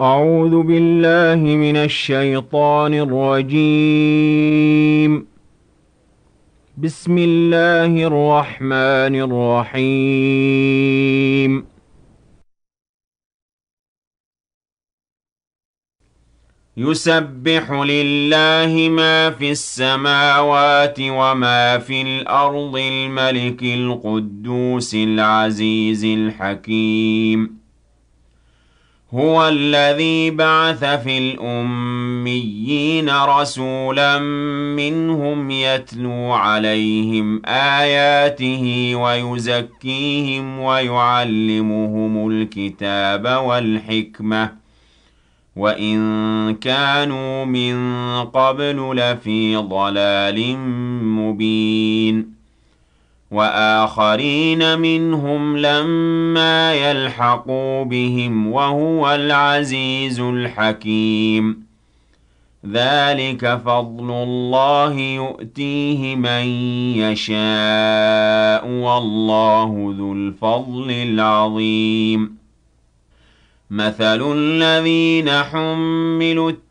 أعوذ بالله من الشيطان الرجيم بسم الله الرحمن الرحيم يسبح لله ما في السماوات وما في الأرض الملك القدوس العزيز الحكيم هو الذي بعث في الأميين رسولا منهم يتلو عليهم آياته ويزكيهم ويعلمهم الكتاب والحكمة وإن كانوا من قبل لفي ضلال مبين وآخرين منهم لما يلحقوا بهم وهو العزيز الحكيم ذلك فضل الله يؤتيه من يشاء والله ذو الفضل العظيم مثل الذين حملوا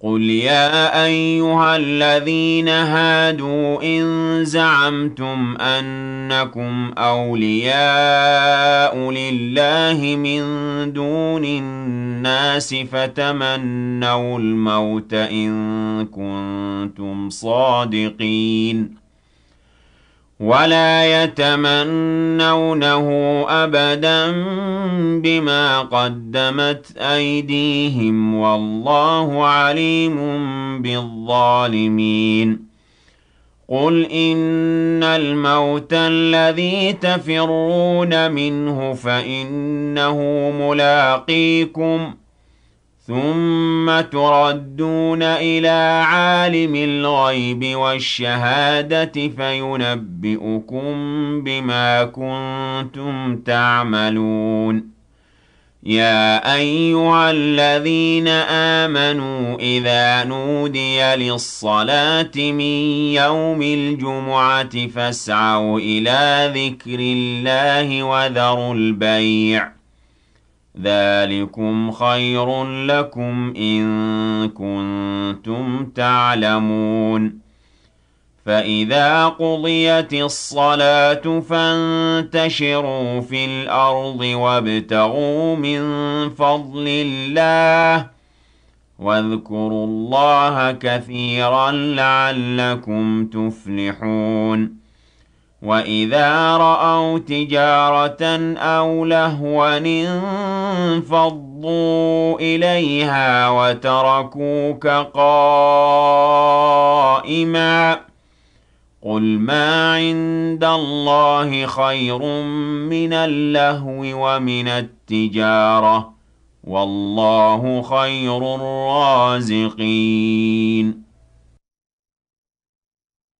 قل يا أيها الذين هادوا إن زعمتم أنكم أولياء لله من دون الناس فتمنوا الموت إن كنتم صادقين ولا يتمنونه أبدا بما قدمت أيديهم والله عليم بالظالمين قل إن الموت الذي تفرون منه فإنه ملاقيكم ۖ ثم تردون إلى عالم الغيب والشهادة فينبئكم بما كنتم تعملون يا أيها الذين آمنوا إذا نودي للصلاة من يوم الجمعة فاسعوا إلى ذكر الله وذروا البيع ۖ ذلكم خير لكم إن كنتم تعلمون فإذا قضيت الصلاة فانتشروا في الأرض وابتغوا من فضل الله واذكروا الله كثيرا لعلكم تفلحون وإذا رأوا تجارة أو لهوا فَضُّوا إِلَيْهَا وَتَرَكُوكَ قَائِمًا قُلْ مَا عِندَ اللَّهِ خَيْرٌ مِنَ اللَّهْوِ وَمِنَ التِّجَارَةِ وَاللَّهُ خَيْرُ الرَّازِقِينَ